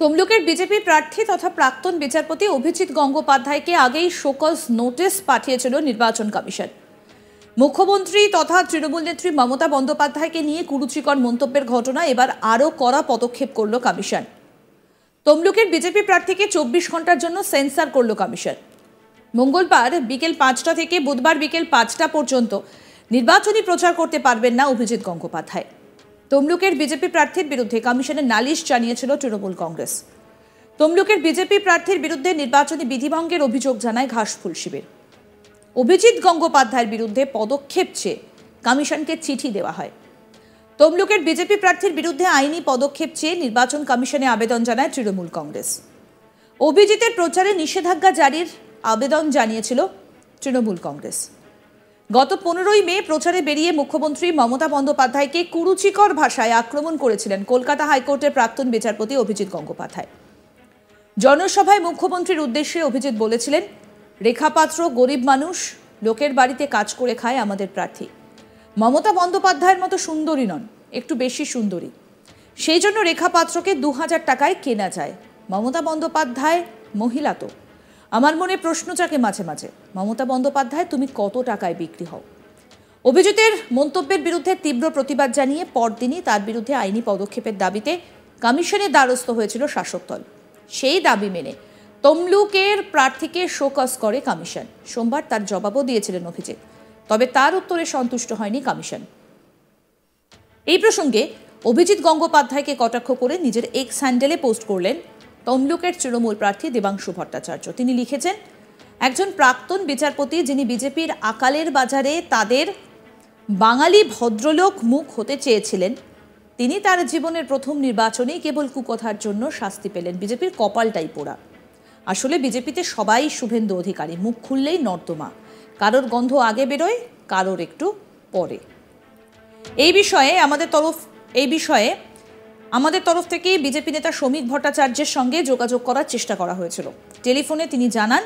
তমলুকের বিজেপি প্রার্থী তথা প্রাক্তন বিচারপতি অভিজিৎ গঙ্গোপাধ্যায়কে আগেই শোকজ নোটিস পাঠিয়েছিল নির্বাচন কমিশন মুখ্যমন্ত্রী তথা তৃণমূল নেত্রী মমতা বন্দ্যোপাধ্যায়কে নিয়ে কুরুচিকর মন্তব্যের ঘটনা এবার আরও কড়া পদক্ষেপ করল কমিশন তমলুকের বিজেপি প্রার্থীকে চব্বিশ ঘন্টার জন্য সেন্সার করল কমিশন মঙ্গলবার বিকেল পাঁচটা থেকে বুধবার বিকেল পাঁচটা পর্যন্ত নির্বাচনী প্রচার করতে পারবেন না অভিজিৎ গঙ্গোপাধ্যায় তমলুকের বিজেপি প্রার্থীর বিরুদ্ধে কমিশনের নালিশ জানিয়েছিল তৃণমূল কংগ্রেস তমলুকের বিজেপি প্রার্থীর বিরুদ্ধে নির্বাচনী বিধিভঙ্গের অভিযোগ জানায় ঘাসফুল শিবির অভিজিৎ গঙ্গোপাধ্যায়ের বিরুদ্ধে পদক্ষেপ চেয়ে কমিশনকে চিঠি দেওয়া হয় তমলুকের বিজেপি প্রার্থীর বিরুদ্ধে আইনি পদক্ষেপ চেয়ে নির্বাচন কমিশনে আবেদন জানায় তৃণমূল কংগ্রেস অভিজিতের প্রচারে নিষেধাজ্ঞা জারির আবেদন জানিয়েছিল তৃণমূল কংগ্রেস গত পনেরোই মে প্রচারে বেরিয়ে মুখ্যমন্ত্রী মমতা বন্দ্যোপাধ্যায়কে কুরুচিকর ভাষায় আক্রমণ করেছিলেন কলকাতা হাইকোর্টের প্রাক্তন বিচারপতি অভিজিৎ গঙ্গোপাধ্যায় জনসভায় মুখ্যমন্ত্রীর উদ্দেশ্যে অভিজিৎ বলেছিলেন রেখাপাত্র গরিব মানুষ লোকের বাড়িতে কাজ করে খায় আমাদের প্রার্থী মমতা বন্দ্যোপাধ্যায়ের মতো সুন্দরী নন একটু বেশি সুন্দরী সেই জন্য রেখাপাত্রকে দু হাজার টাকায় কেনা যায় মমতা বন্দ্যোপাধ্যায় মহিলা তো আমার মনে প্রশ্ন চাকে মাঝে মাঝে মমতা বন্দ্যোপাধ্যায় তুমি কত টাকায় বিক্রি হও অভিজিতের মন্তব্যের বিরুদ্ধে তীব্র প্রতিবাদ জানিয়ে পরদিনই তার বিরুদ্ধে আইনি পদক্ষেপের দাবিতে কমিশনের দ্বারস্থ হয়েছিল শাসক দল সেই দাবি মেনে তমলুকের প্রার্থীকে শোকস করে কমিশন সোমবার তার জবাবও দিয়েছিলেন অভিজিৎ তবে তার উত্তরে সন্তুষ্ট হয়নি কমিশন এই প্রসঙ্গে অভিজিৎ গঙ্গোপাধ্যায়কে কটাক্ষ করে নিজের এক্স হ্যান্ডেলে পোস্ট করলেন তমলুকের তৃণমূল প্রার্থী দেবাংশু ভট্টাচার্য তিনি লিখেছেন একজন প্রাক্তন বিচারপতি যিনি বিজেপির আকালের বাজারে তাদের বাঙালি ভদ্রলোক মুখ হতে চেয়েছিলেন তিনি তার জীবনের প্রথম নির্বাচনেই কেবল কুকথার জন্য শাস্তি পেলেন বিজেপির কপালটাই পোড়া আসলে বিজেপিতে সবাই শুভেন্দু অধিকারী মুখ খুললেই নর্দমা কারোর গন্ধ আগে বেরোয় কারোর একটু পরে এই বিষয়ে আমাদের তরফ এই বিষয়ে আমাদের তরফ থেকে বিজেপি নেতা শ্রমিক ভট্টাচার্যের সঙ্গে যোগাযোগ করার চেষ্টা করা হয়েছিল টেলিফোনে তিনি জানান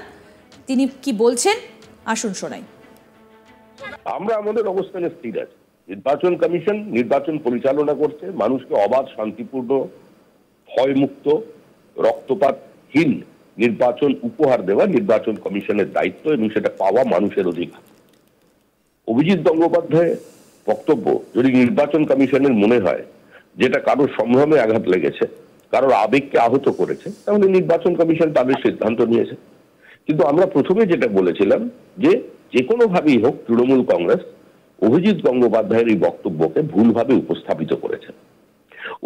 তিনি কি বলছেন আসুন শোনাই আমরা আমাদের অবস্থানে স্থির আছি নির্বাচন কমিশন নির্বাচন পরিচালনা করছে মানুষকে অবাধ শান্তিপূর্ণ ভয়মুক্ত রক্তপাতহীন নির্বাচন উপহার দেওয়া নির্বাচন কমিশনের দায়িত্ব এবং সেটা পাওয়া মানুষের অধিকার অভিজিৎ গঙ্গোপাধ্যায়ের বক্তব্য যদি নির্বাচন কমিশনের মনে হয় যেটা কারোর সম্ভ্রমে আঘাত লেগেছে কারোর আবেগকে আহত করেছে তাহলে নির্বাচন কমিশন তাদের সিদ্ধান্ত নিয়েছে কিন্তু আমরা প্রথমে যেটা বলেছিলাম যে যে কোনোভাবেই হোক তৃণমূল কংগ্রেস অভিজিৎ গঙ্গোপাধ্যায়ের এই বক্তব্যকে ভুলভাবে উপস্থাপিত করেছে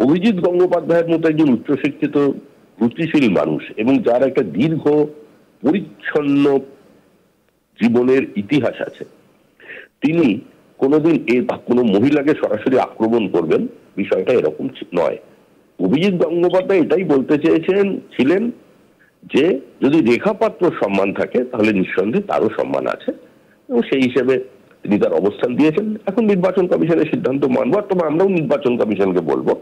অভিজিৎ গঙ্গোপাধ্যায়ের মতো একজন উচ্চশিক্ষিত রুচিশীল মানুষ এবং যার একটা দীর্ঘ পরিচ্ছন্ন জীবনের ইতিহাস আছে তিনি কোনোদিন এ কোনো মহিলাকে সরাসরি আক্রমণ করবেন বিষয়টা এরকম নয় অভিজিৎ গঙ্গোপাধ্যায় এটাই বলতে চেয়েছেন ছিলেন যে যদি রেখাপাত্র সম্মান থাকে তাহলে নিঃসন্দেহে তারও সম্মান আছে এবং সেই হিসেবে তিনি তার অবস্থান দিয়েছেন এখন নির্বাচন কমিশনের সিদ্ধান্ত মানব তবে আমরাও নির্বাচন কমিশনকে বলবো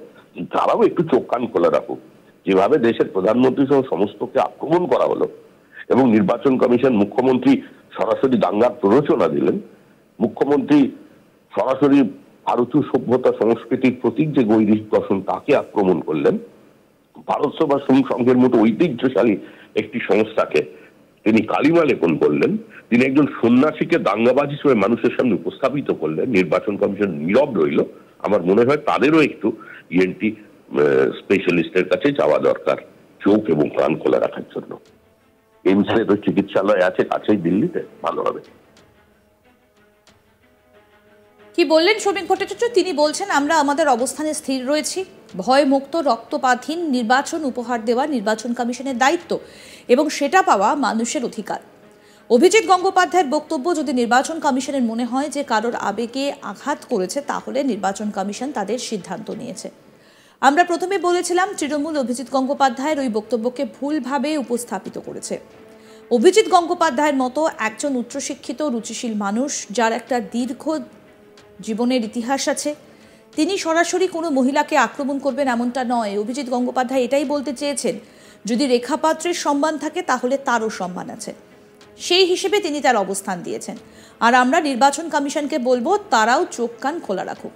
তারাও একটু চোখ কান খোলা রাখুক যেভাবে দেশের প্রধানমন্ত্রী সহ সমস্তকে আক্রমণ করা হলো এবং নির্বাচন কমিশন মুখ্যমন্ত্রী সরাসরি দাঙ্গার প্ররোচনা দিলেন মুখ্যমন্ত্রী সরাসরি ভারতীয় সভ্যতা সংস্কৃতির প্রতীক যে গৈরিক দর্শন তাকে আক্রমণ করলেন ভারত সভা সংঘের মতো ঐতিহ্যশালী একটি সংস্থাকে তিনি কালিমা লেপন করলেন তিনি একজন সন্ন্যাসীকে দাঙ্গাবাজ হিসেবে মানুষের সামনে উপস্থাপিত করলেন নির্বাচন কমিশন নীরব রইল আমার মনে হয় তাদেরও একটু ইএনটি e স্পেশালিস্টের কাছে যাওয়া দরকার চোখ এবং প্রাণ খোলা রাখার জন্য এইমসের চিকিৎসালয় আছে কাছেই দিল্লিতে ভালো হবে কি বললেন শ্রমিক ভট্টাচার্য তিনি বলছেন আমরা আমাদের অবস্থানে স্থির রয়েছি ভয়মুক্ত রক্তপাতহীন নির্বাচন উপহার দেওয়া নির্বাচন কমিশনের দায়িত্ব এবং সেটা পাওয়া মানুষের অধিকার অভিজিৎ গঙ্গোপাধ্যায়ের বক্তব্য যদি নির্বাচন কমিশনের মনে হয় যে কারোর আবেগে আঘাত করেছে তাহলে নির্বাচন কমিশন তাদের সিদ্ধান্ত নিয়েছে আমরা প্রথমে বলেছিলাম তৃণমূল অভিজিৎ গঙ্গোপাধ্যায়ের ওই বক্তব্যকে ভুলভাবে উপস্থাপিত করেছে অভিজিৎ গঙ্গোপাধ্যায়ের মতো একজন উচ্চশিক্ষিত রুচিশীল মানুষ যার একটা দীর্ঘ জীবনের ইতিহাস আছে তিনি সরাসরি কোনো মহিলাকে আক্রমণ করবেন এমনটা নয় অভিজিৎ গঙ্গোপাধ্যায় এটাই বলতে চেয়েছেন যদি রেখাপাত্রের সম্মান থাকে তাহলে তারও সম্মান আছে সেই হিসেবে তিনি তার অবস্থান দিয়েছেন আর আমরা নির্বাচন কমিশনকে বলবো তারাও চোখ কান খোলা রাখুক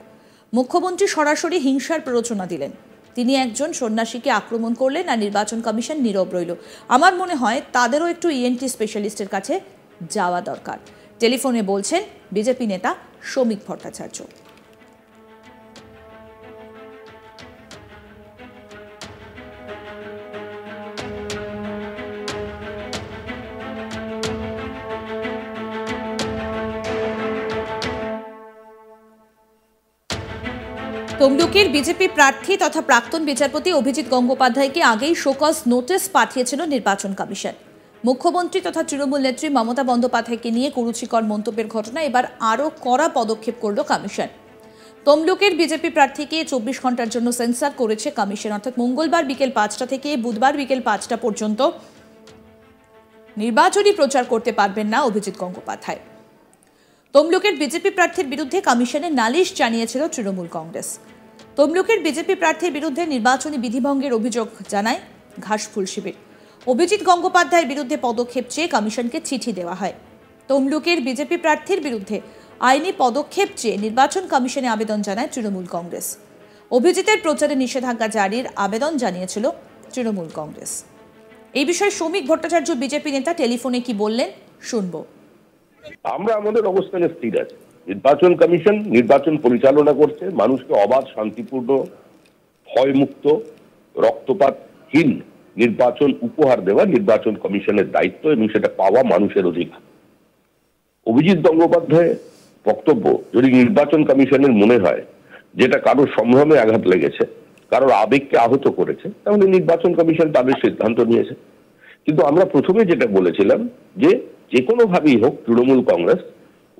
মুখ্যমন্ত্রী সরাসরি হিংসার প্ররোচনা দিলেন তিনি একজন সন্ন্যাসীকে আক্রমণ করলেন আর নির্বাচন কমিশন নীরব রইল আমার মনে হয় তাদেরও একটু ইএনটি e স্পেশালিস্টের কাছে যাওয়া দরকার টেলিফোনে বলছেন বিজেপি নেতা শ্রমিক ভট্টাচার্য তমলুকের বিজেপি প্রার্থী তথা প্রাক্তন বিচারপতি অভিজিৎ গঙ্গোপাধ্যায়কে আগেই শোকজ নোটিস পাঠিয়েছিল নির্বাচন কমিশন মুখ্যমন্ত্রী তথা তৃণমূল নেত্রী মমতা বন্দ্যোপাধ্যায়কে নিয়ে কুরুচিকর মন্তব্যের ঘটনা এবার আরও কড়া পদক্ষেপ করল কমিশন তমলুকের বিজেপি প্রার্থীকে চব্বিশ ঘন্টার জন্য সেন্সার করেছে কমিশন অর্থাৎ মঙ্গলবার বিকেল পাঁচটা থেকে বুধবার বিকেল পাঁচটা পর্যন্ত নির্বাচনী প্রচার করতে পারবেন না অভিজিৎ গঙ্গোপাধ্যায় তমলুকের বিজেপি প্রার্থীর বিরুদ্ধে কমিশনে নালিশ জানিয়েছিল তৃণমূল কংগ্রেস তমলুকের বিজেপি প্রার্থীর বিরুদ্ধে নির্বাচনী বিধিভঙ্গের অভিযোগ জানায় ঘাসফুল শিবির অভিজিৎ গঙ্গোপাধ্যায়ের বিরুদ্ধে পদক্ষেপ চেয়ে কমিশনকে চিঠি দেওয়া হয় তমলুকের বিজেপি প্রার্থীর বিরুদ্ধে আইনি পদক্ষেপ চেয়ে নির্বাচন কমিশনে আবেদন জানায় তৃণমূল কংগ্রেস অভিজিতের প্রচারে নিষেধাজ্ঞা জারির আবেদন জানিয়েছিল তৃণমূল কংগ্রেস এই বিষয়ে শ্রমিক ভট্টাচার্য বিজেপি নেতা টেলিফোনে কি বললেন শুনব আমরা আমাদের অবস্থানে স্থির আছি নির্বাচন কমিশন নির্বাচন পরিচালনা করছে মানুষকে অবাধ শান্তিপূর্ণ ভয়মুক্ত রক্তপাতহীন নির্বাচন উপহার দেওয়া নির্বাচন কমিশনের দায়িত্ব এবং সেটা পাওয়া মানুষের অধিকার অভিজিৎ গঙ্গোপাধ্যায় বক্তব্য যদি নির্বাচন কমিশনের মনে হয় যেটা কারোর সম্ভ্রমে আঘাত লেগেছে কারোর আবেগকে আহত করেছে তাহলে নির্বাচন কমিশন তাদের সিদ্ধান্ত নিয়েছে কিন্তু আমরা প্রথমে যেটা বলেছিলাম যে যে কোনোভাবেই হোক তৃণমূল কংগ্রেস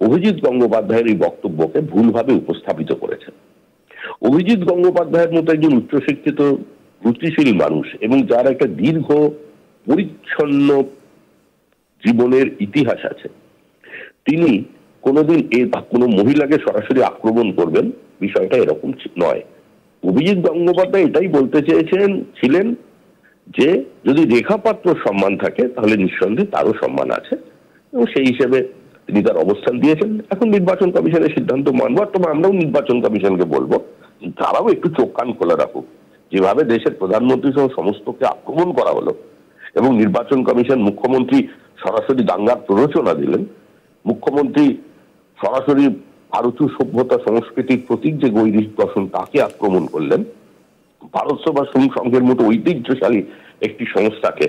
অভিজিৎ গঙ্গোপাধ্যায়ের এই বক্তব্যকে ভুলভাবে উপস্থাপিত করেছে অভিজিৎ গঙ্গোপাধ্যায়ের মতো একজন উচ্চশিক্ষিত রুচিশীল মানুষ এবং যার একটা দীর্ঘ পরিচ্ছন্ন জীবনের ইতিহাস আছে তিনি কোনোদিন এ কোনো মহিলাকে সরাসরি আক্রমণ করবেন বিষয়টা এরকম নয় অভিজিৎ গঙ্গোপাধ্যায় এটাই বলতে চেয়েছেন ছিলেন যে যদি রেখা পাত্র সম্মান থাকে তাহলে নিঃসন্দেহে তারও সম্মান আছে এবং সেই হিসেবে তিনি তার অবস্থান দিয়েছেন এখন নির্বাচন কমিশনের সিদ্ধান্ত মানব তোমার আমরাও নির্বাচন কমিশনকে বলবো তারাও একটু চোখ কান খোলা রাখুক যেভাবে দেশের প্রধানমন্ত্রী সহ সমস্তকে আক্রমণ করা হলো এবং নির্বাচন কমিশন মুখ্যমন্ত্রী সরাসরি দাঙ্গার প্ররোচনা দিলেন মুখ্যমন্ত্রী সরাসরি ভারতীয় সভ্যতা সংস্কৃতির প্রতীক যে গৈরিক দর্শন তাকে আক্রমণ করলেন ভারত সভা সংঘের মতো ঐতিহ্যশালী একটি সংস্থাকে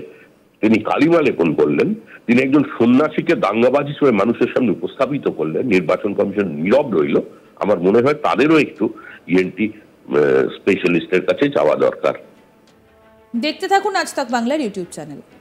তিনি কালিমা লেপন করলেন তিনি একজন সন্ন্যাসীকে দাঙ্গাবাজ হিসেবে মানুষের সামনে উপস্থাপিত করলেন নির্বাচন কমিশন নীরব রইল আমার মনে হয় তাদেরও একটু ইএনটি e স্পেশালিস্টের কাছে যাওয়া দরকার দেখতে থাকুন আজ তাক বাংলার ইউটিউব চ্যানেল